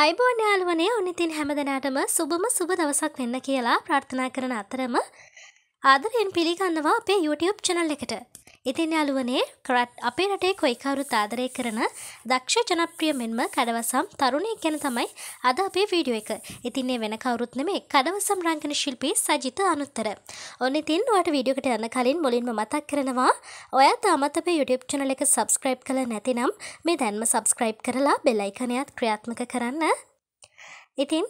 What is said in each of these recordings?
අයිබෝන් යාළුවනේ ඔන්න ඉතින් හැමදෙනාටම සුබම සුබ දවසක් වෙන්න කියලා ප්‍රාර්ථනා කරන අතරම ආදරයෙන් පිළිගන්නවා අපේ YouTube channel එකට. ඉතින් යාළුවනේ කරත් අපේ රටේ කොයිකවරුත් ආදරය කරන දක්ෂ ජනප්‍රිය මෙන්ම කඩවසම් තරුණයෙක් ගැන තමයි අද අපේ වීඩියෝ එක. ඉතින් මේ වෙන කවුරුත් නෙමේ කඩවසම් රංගන ශිල්පී සජිත අනුත්තර. ඔන්න ඉතින් ඔයාලට වීඩියෝ එකට යන්න කලින් මුලින්ම මතක් කරනවා ඔයා තාමත් අපේ YouTube channel එක subscribe කරලා නැතිනම් මේ දැන්ම subscribe කරලා bell icon එකත් ක්‍රියාත්මක කරන්න. ඉතින්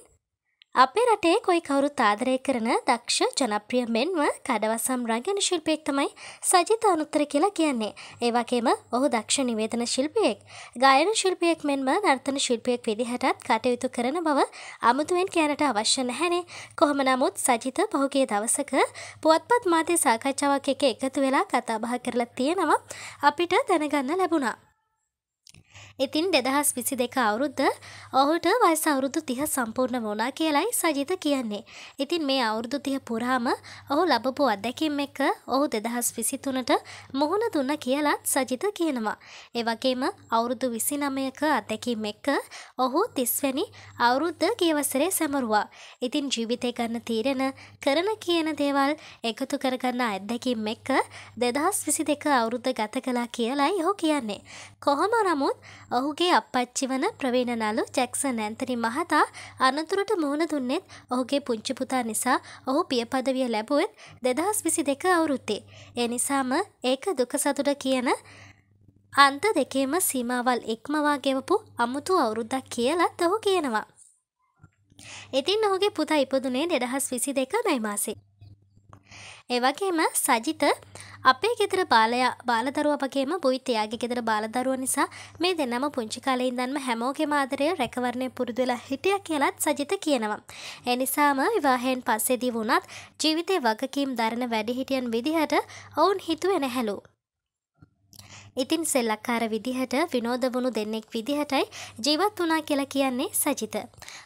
අපේ රටේ කොයි කවුරුත් ආදරය කරන දක්ෂ ජනප්‍රිය මෙන්ම කඩවසම් රංගන ශිල්පියෙක් තමයි සජිත අනුත්තර කියලා කියන්නේ. ඒ වගේම ඔහු දක්ෂ නිවේදන ශිල්පියෙක්, ගායන ශිල්පියෙක් මෙන්ම නර්තන ශිල්පියෙක් විදිහටත් කටයුතු කරන බව අමුතුවෙන් කියන්නට අවශ්‍ය නැහැනේ. කොහොම නමුත් සජිත පහුගිය දවසක පුවත්පත් මාධ්‍ය සාකච්ඡාවක් එක එකතු වෙලා කතා බහ කරලා තියෙනවා. අපිට දැනගන්න ලැබුණා. ඉතින් දෙදහස් විසි දෙක අවුරුද්ද ඔහුට වයස අවුරුදු තිහ සම්පූර්ණ වුණා කියලයි සජිත කියන්නේ. ඉතින් මේ අවුරුදු තිය පුරාම ඔහු ලබපු අත්දැකම් එක්ක ඔහු දෙදහස් විසිතුනට මුහුණ දුන්න කියලත් සජිත කියනවා. ඒවගේම අවුරුදු විසි නමයක අත්දැකම් එක්ක ඔහු තිස්වැනි අවුරුද්ධ කියවසරේ සැමරුවා. ඉතින් ජීවිතය ගන්න තීරණ කරන කියන දේවල් එකතු කරගන්න අත්දැකම් එක්ක දෙදහස් විසි දෙක අවුරුද්ධ ගත කලා කියලයි හෝ කියන්නේ. කොහොම නමුත් ඔහුගේ අපච්චි වන ප්‍රවීණනලු ජැක්සන් ඇන්තනි මහතා අනතුරට මුහුණ දුන්නෙත් ඔහුගේ පුංචිපුතා නිසා ඔහු පියපදවිය ලැබුවත් දෙදහස් විසි දෙක අවුරුත්තේ. එනිසාම ඒක දුකසතුට කියන අන්ත දෙකේම සීමාවල් එක්මවා ගෙවපු අමුතු අවුරුද්දක් කියලත් ඔහු කියනවා. ඉතින් ඔහුගේ පුතා ඉපදුනේ දෙදහස් විසි දෙක මැයි මාසේ. ඒවගේම සජිත අපේ ගෙදර බාලයා බාලදරුව වගේම බුයිතයාගේ ගෙදර බාලදරුව නිසා මේ දෙන්නම පුංචි කාලේ ඉඳන්ම හැමෝගේ මාදරය රැකවරණය පුරුදු වෙලා හිටිය කියලත් සජිත කියනවා. එනිසාම විවාහයෙන් පස්සේදී වුණත් ජීවිතේ වගකීම් දරන වැඩිහිටියන් විදිහට ඔවුන් හිතුවේ නැහැලු. ඉතින් සෙල්ලක්කාර විදිහට විනෝදවුණු දෙන්නෙක් විදිහටයි ජීවත් වනා කියලා කියන්නේ සජිත.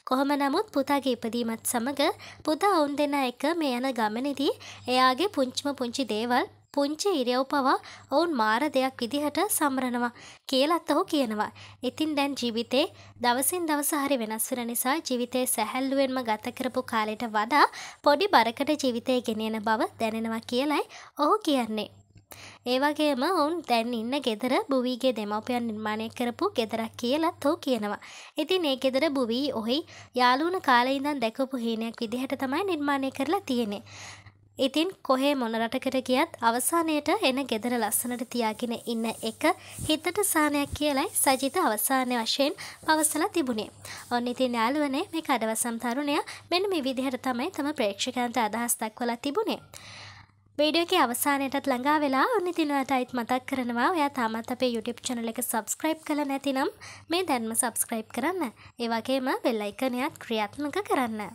කොහොම නමුත් පුතාගේ ඉපදීමත් සමඟ පුතා ඔවුන් දෙන්න එක මේ යන ගමනෙදී එයාගේ පුංචිම පුංචි දේවල් පුංචි ඉරයව් පවා ඔවුන් මාර දෙයක් විදිහට සම්රණවා කියලත් ඔහු කියනවා. ඉතින් දැන් ජීවිතේ දවසින් දවස හරි වෙනස් වෙන නිසා ජීවිතේ සැහැල්ලුවෙන්ම ගත කරපු කාලයට වඩා පොඩි බරකට ජීවිතය ගෙනියන බව දැනෙනවා කියලයි ඔහු කියන්නේ. ඒවගේම ඔවුන් දැන් ඉන්න ගෙදර බුවීගේ දෙමවපියන් නිර්මාණය කරපු ගෙදරක් කියලත් හෝ කියනවා. ඉතින් ඒ ගෙදර බුවී ඔහි යාලුන කාලයිඉදන් දැකපු හීනයක් විදිහට තමයි නිර්මාණය කරලා තියෙනෙ. ඉතින් කොහේ මොන රටකට ගියත් අවසානයට එන ගෙදර ලස්සනට තියාගෙන ඉන්න එක හිතට සානයක් කියලයි සජිත අවසානය වශයෙන් පවසලා තිබුණේ. ඔන්න ඉතින් යාළුවනේ මේ කඩවසම් තරුණය මෙන්න මේ විදිහට තමයි තම ප්‍රේක්ෂකන්ත අදහස් දක්වලා තිබුණේ. වීඩියෝ එක අවසානයටත් ළඟා වෙලා ඔන්න තිනවට අයිත් මතක් කරනවා ඔයා තාමත් අපේ YouTube channel එක subscribe කළා නැතිනම් මේ දැන්ම subscribe කරන්න. ඒ වගේම bell icon එකත් ක්‍රියාත්මක කරන්න.